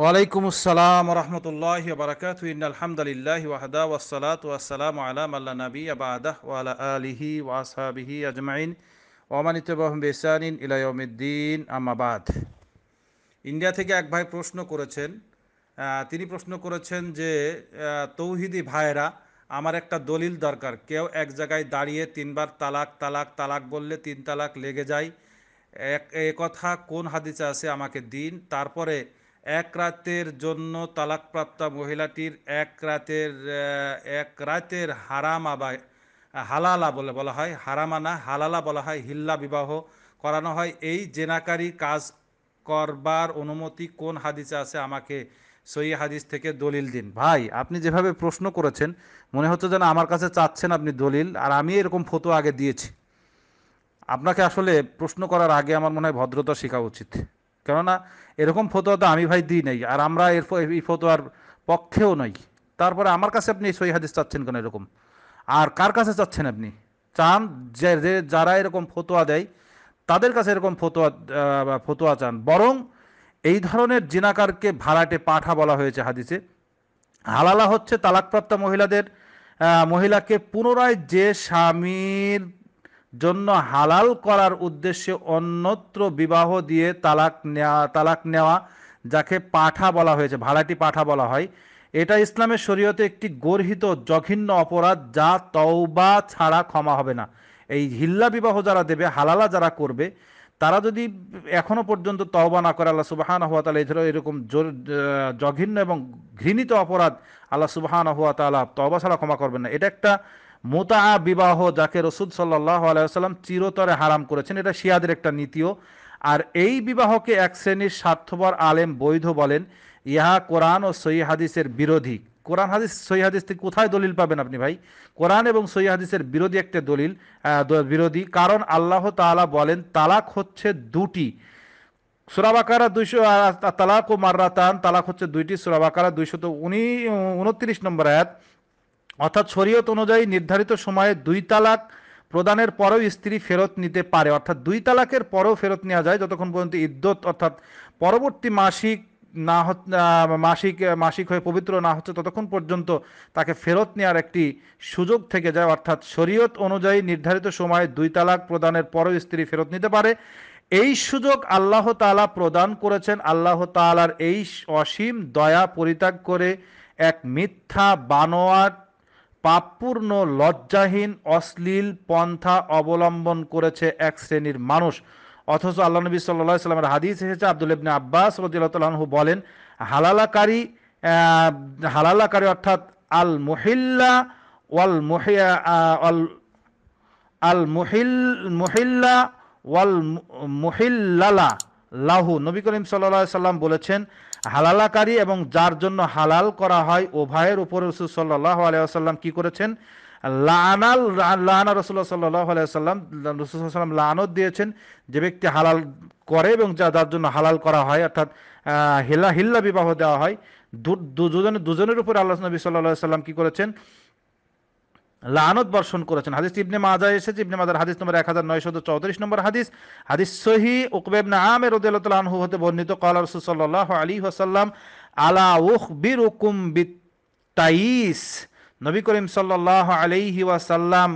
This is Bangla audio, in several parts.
ওয়ালাইকুম আসসালাম রহমতুল্লাহ বারাকাত ইন আলহামদুলিল্লাহ ওয়াহদা ওয়াসালাত ওয়াসালাম আলাম আল্লাহ নবী আবাদাহ ওয়ালা আলিহি ওয়াসাবিহি আজমাইন ওমানিত বেসানিন ইলায়মিদ্দিন আমাবাদ ইন্ডিয়া থেকে এক ভাই প্রশ্ন করেছেন তিনি প্রশ্ন করেছেন যে তৌহিদি ভাইরা আমার একটা দলিল দরকার কেউ এক জায়গায় দাঁড়িয়ে তিনবার তালাক তালাক তালাক বললে তিন তালাক লেগে যায় এক কথা কোন হাদিসে আছে আমাকে দিন তারপরে এক রাতের জন্য তালাকপ্রাপ্তা মহিলাটির এক রাতের এক রাতের হারামা বা হালালা বলে বলা হয় হারামানা হালালা বলা হয় হিল্লা বিবাহ করানো হয় এই জেনাকারী কাজ করবার অনুমতি কোন হাদিসে আছে আমাকে সই হাদিস থেকে দলিল দিন ভাই আপনি যেভাবে প্রশ্ন করেছেন মনে হচ্ছে যেন আমার কাছে চাচ্ছেন আপনি দলিল আর আমি এরকম ফটো আগে দিয়েছি আপনাকে আসলে প্রশ্ন করার আগে আমার মনে হয় ভদ্রতা শেখা উচিত কেননা এরকম ফতোয়া তো আমি ভাই দিই নাই আর আমরা এর এই ফতোয়ার পক্ষেও নই তারপরে আমার কাছে আপনি সই হাদিস চাচ্ছেন কেন এরকম আর কার কাছে চাচ্ছেন আপনি চান যে যারা এরকম ফতোয়া দেয় তাদের কাছে এরকম ফতোয়া ফতোয়া চান বরং এই ধরনের জিনাকারকে ভাড়াটে পাঠা বলা হয়েছে হাদিসে হালালা হচ্ছে তালাকপ্রাপ্ত মহিলাদের মহিলাকে পুনরায় যে স্বামীর জন্য হালাল করার উদ্দেশ্যে অন্যত্র বিবাহ দিয়ে তালাক নেওয়া তালাক নেওয়া যাকে পাঠা বলা হয়েছে ভাড়াটি পাঠা বলা হয় এটা ইসলামের শরীয়তে একটি গর্হিত জঘিন্য অপরাধ যা তওবা ছাড়া ক্ষমা হবে না এই হিল্লা বিবাহ যারা দেবে হালালা যারা করবে তারা যদি এখনো পর্যন্ত তওবা না করে আল্লাহ সুবাহান হুয়া তালা এছাড়াও এরকম জঘিন্য এবং ঘৃণিত অপরাধ আল্লাহ সুবাহান হুয়া তালা তওবা ছাড়া ক্ষমা করবেন না এটা একটা মোতা বিবাহ যাকে রসুদ সাল্লাহ আলাইসাল্লাম চিরতরে হারাম করেছেন এটা শিয়াদের একটা নীতিও আর এই বিবাহকে এক শ্রেণীর স্বার্থপর আলেম বৈধ বলেন ইহা কোরআন ও সই হাদিসের বিরোধী কোরআন হাদিস সই হাদিস থেকে কোথায় দলিল পাবেন আপনি ভাই কোরআন এবং সই হাদিসের বিরোধী একটা দলিল বিরোধী কারণ আল্লাহ তালা বলেন তালাক হচ্ছে দুটি সুরাবাকারা দুইশো তালাক ও মার্রাতান তালাক হচ্ছে দুইটি সুরাবাকারা দুইশত উনি উনত্রিশ নম্বর এক অর্থাৎ শরীয়ত অনুযায়ী নির্ধারিত সময়ে দুই তালাক প্রদানের পরেও স্ত্রী ফেরত নিতে পারে অর্থাৎ দুই তালাকের পরেও ফেরত নেওয়া যায় যতক্ষণ পর্যন্ত ইদ্যত অর্থাৎ পরবর্তী মাসিক না মাসিক মাসিক হয়ে পবিত্র না হচ্ছে ততক্ষণ পর্যন্ত তাকে ফেরত নেওয়ার একটি সুযোগ থেকে যায় অর্থাৎ শরীয়ত অনুযায়ী নির্ধারিত সময়ে দুই তালাক প্রদানের পরেও স্ত্রী ফেরত নিতে পারে এই সুযোগ আল্লাহ তালা প্রদান করেছেন আল্লাহ তালার এই অসীম দয়া পরিত্যাগ করে এক মিথ্যা বানোয়াট পাপপূর্ণ লজ্জাহীন অশ্লীল পন্থা অবলম্বন করেছে এক শ্রেণীর মানুষ অথচ আল্লাহ নবী সাল্লা সাল্লামের হাদিস এসেছে আব্দুল ইবনে আব্বাস রদিল্লাহু বলেন হালালাকারী হালালাকারী অর্থাৎ আল মহিল্লা ওয়াল মহিয়া আল মহিল মহিল্লা ওয়াল মহিল্লালা লাহু নবী করিম সাল্লা সাল্লাম বলেছেন হালালাকারী এবং যার জন্য হালাল করা হয় উভয়ের উপর রসুল সাল্লাহ আলাইসাল্লাম কী করেছেন লানাল লানা রসুল্লাহ সাল্লাহ আলাইসাল্লাম সাল্লাম লানত দিয়েছেন যে ব্যক্তি হালাল করে এবং যা যার জন্য হালাল করা হয় অর্থাৎ হিল্লা হিল্লা বিবাহ দেওয়া হয় দুজনের দুজনের উপরে আল্লাহ নবী সাল্লাহ সাল্লাম কী করেছেন লানত বর্ষণ করেছেন হাদিস ইবনে মাজা এসেছে ইবনে মাজার হাদিস নম্বর এক হাজার নয়শত চৌত্রিশ নম্বর হাদিস হাদিস সহি উকবেব না আমের উদ্দালতালহু হতে বর্ণিত কলার সুসল্লাহ আলী হাসাল্লাম আলা উহ বীর উকুম বিতাইস নবী করিম সাল্লাহ আলাইহি ওয়াসাল্লাম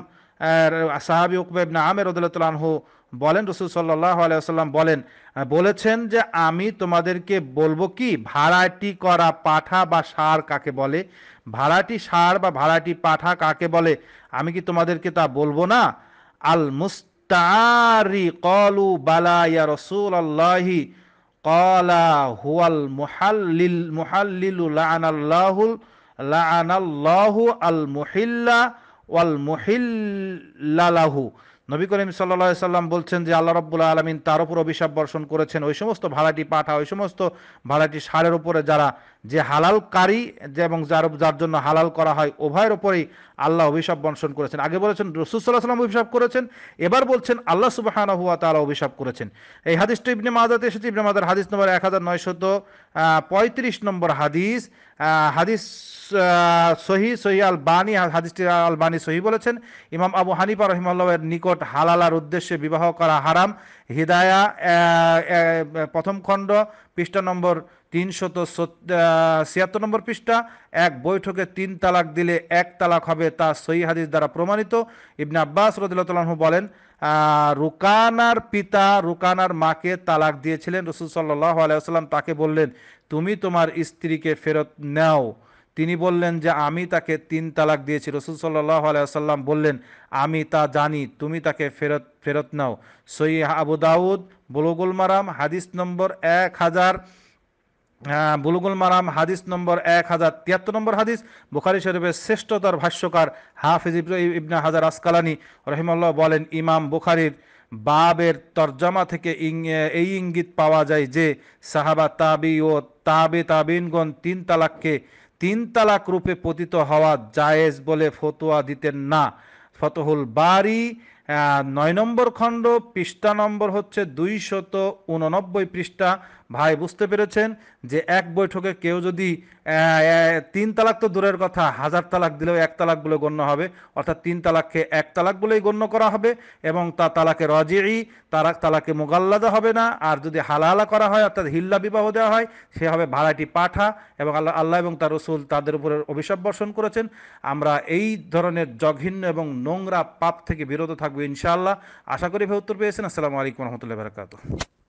সাহাবি উকবেব না আমের উদ্দালতালহু বলেন রসুল সাল্লাহ আলাইসাল্লাম বলেন বলেছেন যে আমি তোমাদেরকে বলবো কি ভাড়াটি করা পাঠা বা সার কাকে বলে ভাড়াটি সার বা ভাড়াটি পাঠা কাকে বলে আমি কি তোমাদেরকে তা বলবো না আল মুস্তারি কলু বালা ইয়া রসুল আল্লাহি কলা হুয়াল মুহাল্লিল মুহাল্লিলু লানাল্লাহুল লানাল্লাহু আল মুহিল্লা ওয়াল মুহিল্লালাহু নবী করিম সাল্লা সাল্লাম বলছেন যে আল্লাহ রব্বুল্লা আলমিন তার উপর অভিশাপ বর্ষণ করেছেন ওই সমস্ত ভাড়াটি পাঠা ওই সমস্ত ভাড়াটি সারের উপরে যারা যে হালালকারী এবং যার যার জন্য হালাল করা হয় উভয়ের ওপরেই আল্লাহ অভিশাপ বর্ষণ করেছেন আগে বলেছেন রসুসাল্লাহ সাল্লাম অভিশাপ করেছেন এবার বলছেন আল্লাহ সুবাহান হুয়া তালা অভিশাপ করেছেন এই হাদিসটি ইবনে মাজাতে এসেছে ইবনে মাজার হাদিস নম্বর এক হাজার নয়শত পঁয়ত্রিশ নম্বর হাদিস হাদিস সহি সহি আল বানী হাদিসটি আল বানী সহি বলেছেন ইমাম আবু হানিফা রহিমাল্লাহের নিকট নিকট হালালার উদ্দেশ্যে বিবাহ করা হারাম হিদায়া প্রথম খণ্ড পৃষ্ঠা নম্বর তিনশত ছিয়াত্তর নম্বর পৃষ্ঠা এক বৈঠকে তিন তালাক দিলে এক তালাক হবে তা সই হাদিস দ্বারা প্রমাণিত ইবনে আব্বাস রদুল্লাহ বলেন রুকানার পিতা রুকানার মাকে তালাক দিয়েছিলেন রসুল সাল্লাহ আলাইসাল্লাম তাকে বললেন তুমি তোমার স্ত্রীকে ফেরত নাও তিনি বললেন যে আমি তাকে তিন তালাক দিয়েছি রসুল সাল্লাহ আলাইসাল্লাম বললেন আমি তা জানি তুমি তাকে ফেরত ফেরত নাও সই আবু দাউদ বলগুল মারাম হাদিস নম্বর এক হাজার বুলুগুল মারাম হাদিস নম্বর এক হাজার তিয়াত্তর নম্বর হাদিস বুখারি শরীফের শ্রেষ্ঠতর ভাষ্যকার হাফিজ ইবনা হাজার আসকালানি রহিমাল্লাহ বলেন ইমাম বুখারির বাবের তর্জমা থেকে এই ইঙ্গিত পাওয়া যায় যে সাহাবা তাবি ও তাবে তাবিনগণ তিন তালাককে তিন তালাক রূপে পতিত হওয়া জায়েজ বলে ফতোয়া দিতেন না ফতহুল বারি নয় নম্বর খণ্ড পৃষ্ঠা নম্বর হচ্ছে দুইশত উননব্বই পৃষ্ঠা ভাই বুঝতে পেরেছেন যে এক বৈঠকে কেউ যদি তিন তালাক তো দূরের কথা হাজার তালাক দিলেও এক তালাক বলে গণ্য হবে অর্থাৎ তিন তালাককে এক তালাক বলেই গণ্য করা হবে এবং তা তালাকে রজেই তালাক তালাকে মোগাল্লাদা হবে না আর যদি হালালা করা হয় অর্থাৎ হিল্লা বিবাহ দেওয়া হয় সে হবে ভাড়াটি পাঠা এবং আল্লাহ আল্লাহ এবং তার রসুল তাদের উপরে অভিশাপ বর্ষণ করেছেন আমরা এই ধরনের জঘিন্য এবং নোংরা পাপ থেকে বিরত থাকবো ইনশাআল্লাহ আশা করি উত্তর পেয়েছেন আসসালামু আলাইকুম রহমতুল্লাহ বারকাত